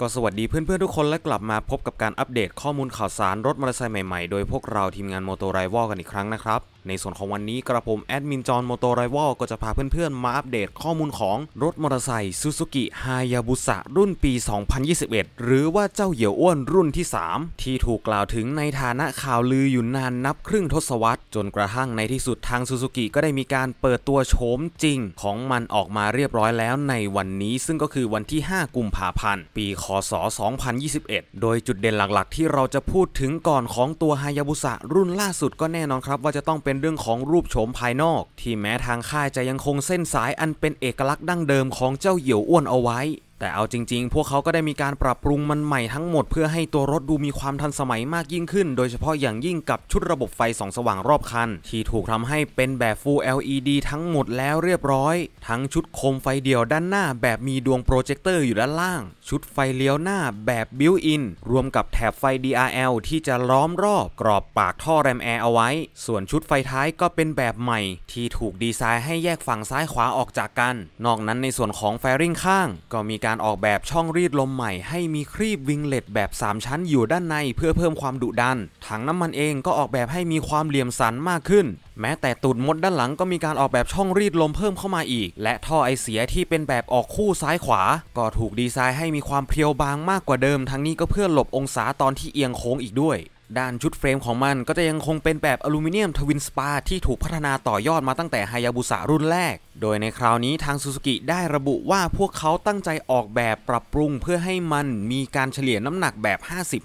ก็สวัสดีเพื่อนๆทุกคนและกลับมาพบกับการอัปเดตข้อมูลข่าวสาร รถมอเตอร์ไซค์ใหม่ ๆ โดยพวกเราทีมงานโมโตไรวอลกันอีกครั้งนะครับในส่วนของวันนี้กระผมแอดมินจอนโมโตไรวอลก็จะพาเพื่อนๆมาอัปเดตข้อมูลของรถมอเตอร์ไซค์ซูซูกิฮายาบุสะรุ่นปี 2021 หรือว่าเจ้าเหี่ยวอ้วนรุ่นที่ 3 ที่ถูกกล่าวถึงในฐานะข่าวลืออยู่นานนับครึ่งทศวรรษจนกระทั่งในที่สุดทางซูซูกิก็ได้มีการเปิดตัวโฉมจริงของมันออกมาเรียบร้อยแล้วในวันนี้ซึ่งก็คือวันที่ 5 กุมภาพันธ์ ปี คศ 2021 โดยจุดเด่นหลักๆ ที่เราจะพูดถึงก่อนของตัวฮายาบุสะรุ่นล่าสุดก็แน่นอนครับว่าจะต้องเป็นเรื่องของรูปโฉมภายนอก ที่แม้ทางค่ายจะยังคงเส้นสายอันเป็นเอกลักษณ์ดั้งเดิมของเจ้าเหี่ยวอ้วนเอาไว้แต่เอาจริงๆ พวกเขาก็ได้มีการปรับปรุงมันใหม่ทั้งหมดเพื่อให้ตัวรถดูมีความทันสมัยมากยิ่งขึ้น โดยเฉพาะอย่างยิ่งกับชุดระบบไฟส่องสว่างรอบคัน ที่ถูกทำให้เป็นแบบ Full LED ทั้งหมดแล้วเรียบร้อย ทั้งชุดโคมไฟเดี่ยวด้านหน้าแบบมีดวงโปรเจคเตอร์อยู่ด้านล่าง ชุดไฟเลี้ยวหน้าแบบบิวอินรวมกับแถบไฟ DRL ที่จะล้อมรอบกรอบปากท่อแรมแอร์เอาไว้ส่วนชุดไฟท้ายก็เป็นแบบใหม่ ที่ถูกดีไซน์ให้แยกฝั่งซ้ายขวาออกจากกันนอกนั้นในส่วนของแฟริ่งข้างก็มีการการออกแบบช่องรีดลมใหม่ให้มีครีบวิงเล็ตแบบ 3 ชั้นอยู่ด้านในเพื่อเพิ่มความดุดัน ถังน้ำมันเองก็ออกแบบให้มีความเหลี่ยมสันมากขึ้น แม้แต่ตูดมดด้านหลังก็มีการออกแบบช่องรีดลมเพิ่มเข้ามาอีก และท่อไอเสียที่เป็นแบบออกคู่ซ้ายขวาก็ถูกดีไซน์ให้มีความเพียวบางมากกว่าเดิมทั้งนี้ก็เพื่อหลบองศาตอนที่เอียงโค้งอีกด้วย ด้านชุดเฟรมของมันก็จะยังคงเป็นแบบอลูมิเนียมทวินสปาที่ถูกพัฒนาต่อยอดมาตั้งแต่ไฮยาบุสะรุ่นแรกโดยในคราวนี้ทางซูซูกิได้ระบุว่าพวกเขาตั้งใจออกแบบปรับปรุงเพื่อให้มันมีการเฉลี่ยน้ำหนักแบบ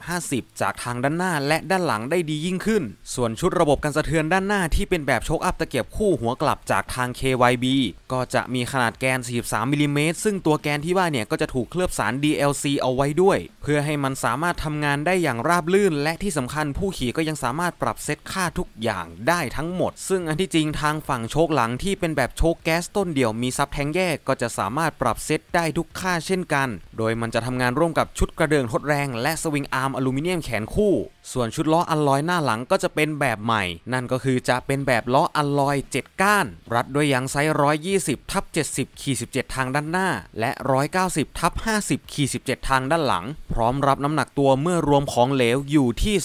50-50 จากทางด้านหน้าและด้านหลังได้ดียิ่งขึ้น ส่วนชุดระบบกันสะเทือนด้านหน้าที่เป็นแบบโชคอัพตะเกียบคู่หัวกลับจากทาง KYB ก็จะมีขนาดแกน 43 มิลิเมตร ซึ่งตัวแกนที่ว่าเนี่ยก็จะถูกเคลือบสาร DLC เอาไว้ด้วย เพื่อให้มันสามารถทำงานได้อย่างราบลื่น และที่สำคัญผู้ขี่ก็ยังสามารถปรับเซตค่าทุกอย่างได้ทั้งหมด ซึ่งอันที่จริงทางฝั่งโชคหลังที่เป็นแบบโชคแก๊สต้นเดี่ยวมีซับแทงแยกก็จะสามารถปรับเซตได้ทุกค่าเช่นกัน โดยมันจะทำงานร่วมกับชุดกระเดื่องทดแรงและสวิงอาร์มอลูมิเนียมแขนคู่ ส่วนชุดล้ออัลลอยหน้าหลังก็จะเป็นแบบใหม่ นั่นก็คือจะเป็นแบบล้ออัลลอย 7 ก้าน รัดด้วยยางไซส์120 ทับ70ขี17 ทางด้านหน้า และ 190ทับ50ขี17 ทางด้านหลัง พร้อมรับน้ำหนักตัวเมื่อรวมของเหลวอยู่ที่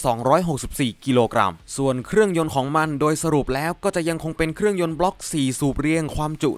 264กิโลกรัม ส่วนเครื่องยนต์ของมันโดยสรุปแล้วก็จะยังคงเป็นเครื่องยนต์บล็อก4สูบเรียงความจุุ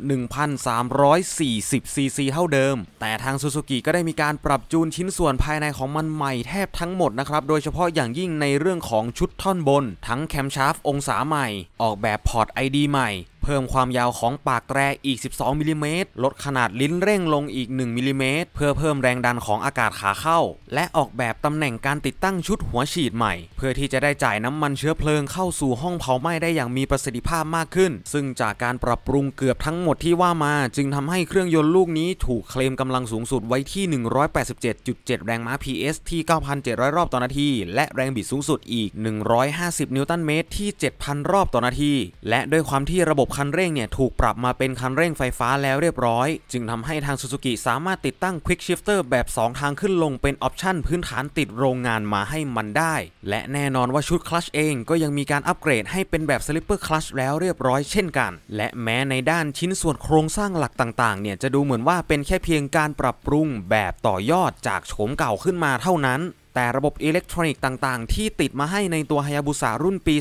1,340ซีซีเท่าเดิม แต่ทางซูซูกิก็ได้มีการปรับจูนชิ้นส่วนภายในของมันใหม่แทบทั้งหมดนะครับ โดยเฉพาะอย่างยิ่งในเรื่องของชุดท่อนบน ทั้งแคมชาร์ฟองศาใหม่ ออกแบบพอร์ตไอดี ใหม่เพิ่มความยาวของปากแตรอีก 12 มิลิเมตร ลดขนาดลิ้นเร่งลงอีก 1 มิลิเมตรเพื่อเพิ่มแรงดันของอากาศขาเข้า และออกแบบตำแหน่งการติดตั้งชุดหัวฉีดใหม่เพื่อที่จะได้จ่ายน้ำมันเชื้อเพลิงเข้าสู่ห้องเผาไหม้ได้อย่างมีประสิทธิภาพมากขึ้น ซึ่งจากการปรับปรุงเกือบทั้งหมดที่ว่ามาจึงทำให้เครื่องยนต์ลูกนี้ถูกเคลมกำลังสูงสุดไว้ที่ 187.7 แรงม้า PS ที่ 9,700 รอบต่อนาที และแรงบิดสูงสุดอีก 150 นิวตันเมตรที่ 7,000 รอบต่อนาที และด้วยความที่ระบบคันเร่งเนี่ยถูกปรับมาเป็นคันเร่งไฟฟ้าแล้วเรียบร้อย จึงทำให้ทางซูซูกิสามารถติดตั้ง Quick Shifter แบบ 2 ทางขึ้นลงเป็นออปชั่นพื้นฐานติดโรงงานมาให้มันได้ และแน่นอนว่าชุดคลัชเองก็ยังมีการอัปเกรดให้เป็นแบบ Slipper Clutch แล้วเรียบร้อยเช่นกัน และแม้ในด้านชิ้นส่วนโครงสร้างหลักต่าง ๆ เนี่ยจะดูเหมือนว่าเป็นแค่เพียงการปรับปรุงแบบต่อยอดจากโฉมเก่าขึ้นมาเท่านั้นแต่ระบบอิเล็กทรอนิกส์ต่าง ๆ ที่ติดมาให้ในตัวฮายาบุสารุ่นปี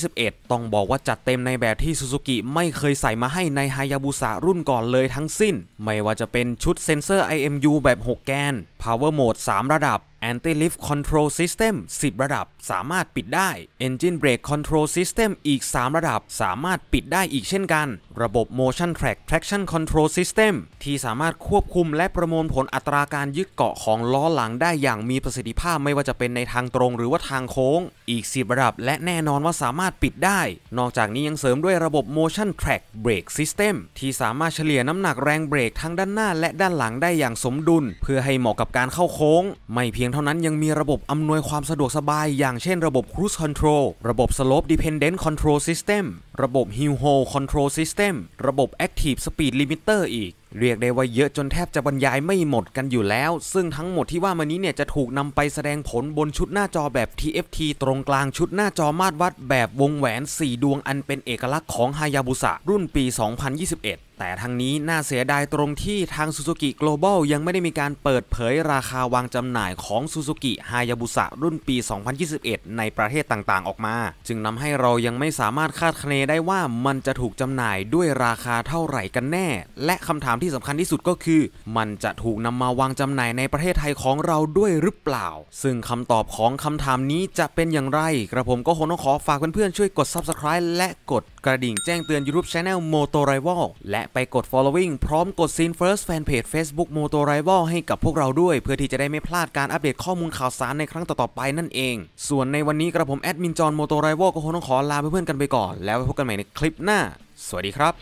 2021 ต้องบอกว่าจัดเต็มในแบบที่ซูซูกิไม่เคยใส่มาให้ในฮายาบุสารุ่นก่อนเลยทั้งสิ้น ไม่ว่าจะเป็นชุดเซ็นเซอร์ IMU แบบ 6 แกน Power Mode 3 ระดับ Anti Lift Control System 10 ระดับสามารถปิดได้ Engine Brake Control System อีก 3 ระดับสามารถปิดได้อีกเช่นกัน ระบบ Motion Track Traction Control System ที่สามารถควบคุมและประมวลผลอัตราการยึดเกาะของล้อหลังได้อย่างมีประสิทธิภาพไม่ว่าจะเป็นในทางตรงหรือว่าทางโค้ง อีก 10 ระดับและแน่นอนว่าสามารถปิดได้ นอกจากนี้ยังเสริมด้วยระบบ Motion Track Brake System ที่สามารถเฉลี่ยน้ำหนักแรงเบรกทั้งด้านหน้า และด้านหลังได้อย่างสมดุล เพื่อให้เหมาะกับการเข้าโค้ง ไม่เพียงเท่านั้นยังมีระบบอำนวยความสะดวกสบาย อย่างเช่น ระบบ Cruise Control ระบบ Slope Dependent Control System ระบบ Hill Hold Control System ระบบ Active Speed Limiter อีกเรียกได้ว่าเยอะจนแทบจะบรรยายไม่หมดกันอยู่แล้ว ซึ่งทั้งหมดที่ว่ามานี้เนี่ยจะถูกนำไปแสดงผล บนชุดหน้าจอแบบ TFT ตรงกลางชุดหน้าจอมาตรวัดแบบวงแหวน4ดวงอันเป็นเอกลักษณ์ของฮายาบุสะรุ่นปี 2021 แต่ทั้งนี้น่าเสียดายตรงที่ทาง Suzuki Global ยังไม่ได้มีการเปิดเผยราคาวางจำหน่ายของ Suzuki h a y a b u s a รุ่นปี 2021 ในประเทศต่าง ๆออกมา จึงนำให้เรายังไม่สามารถคาดคะเนได้ว่ามันจะถูกจำหน่ายด้วยราคาเท่าไหร่กันแน่ และคำถามามที่สำคัญที่สุดก็คือ มันจะถูกนำมาวางจำหน่ายในประเทศไทยของเราด้วยหรือเปล่า ซึ่งคำตอบของคำถามนี้จะเป็นอย่างไร กระผมก็คงต้องขอฝากเพื่อนๆช่วยกด subscribe และกดกระดิ่งแจ้งเตือน YouTube Channel Moto Rival และไปกด following พร้อมกด Scene First Fanpage Facebook Moto Rival ให้กับพวกเราด้วย เพื่อที่จะได้ไม่พลาดการอัปเดตข้อมูลข่าวสารในครั้งต่อๆไป นั่นเองส่วนในวันนี้กระผมแอดมินจอนโมโตไรวอลก็คงต้องขอลาเพื่อนๆกันไปก่อน แล้วไปพบกันใหม่ในคลิปหน้า สวัสดีครับ